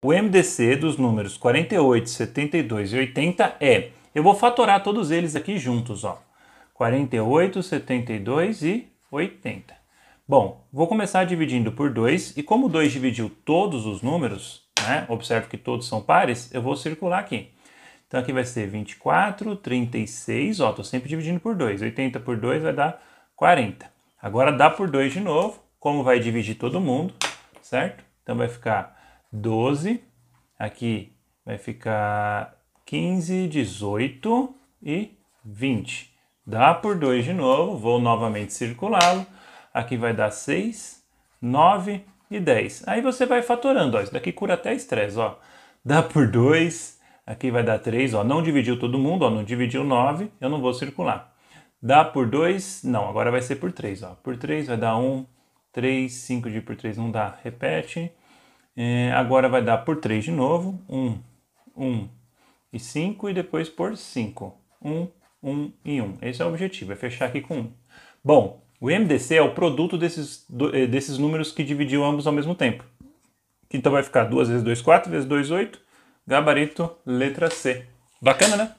O MDC dos números 48, 72 e 80 é, eu vou fatorar todos eles aqui juntos, ó. 48, 72 e 80. Bom, vou começar dividindo por 2 e como 2 dividiu todos os números, né, observo que todos são pares, eu vou circular aqui. Então aqui vai ser 24, 36, ó, tô sempre dividindo por 2. 80 por 2 vai dar 40. Agora dá por 2 de novo, como vai dividir todo mundo, certo? Então vai ficar 12, aqui vai ficar 15, 18 e 20. Dá por 2 de novo, vou novamente circulá-lo. Aqui vai dar 6, 9 e 10. Aí você vai fatorando, ó, isso daqui cura até estresse, ó. Dá por 2, aqui vai dar 3, não dividiu todo mundo, ó, não dividiu 9, eu não vou circular. Dá por 2, não, agora vai ser por 3, Por 3 vai dar 1, 3, 5 dividido por 3 não dá, repete. É, agora vai dar por 3 de novo. 1, 1 e 5 e depois por 5. 1, 1 e 1. Esse é o objetivo, é fechar aqui com 1. Bom, o MDC é o produto desses, eh, desses números que dividiu ambos ao mesmo tempo. Então vai ficar 2 vezes 2, 4 vezes 2, 8. Gabarito, letra C. Bacana, né?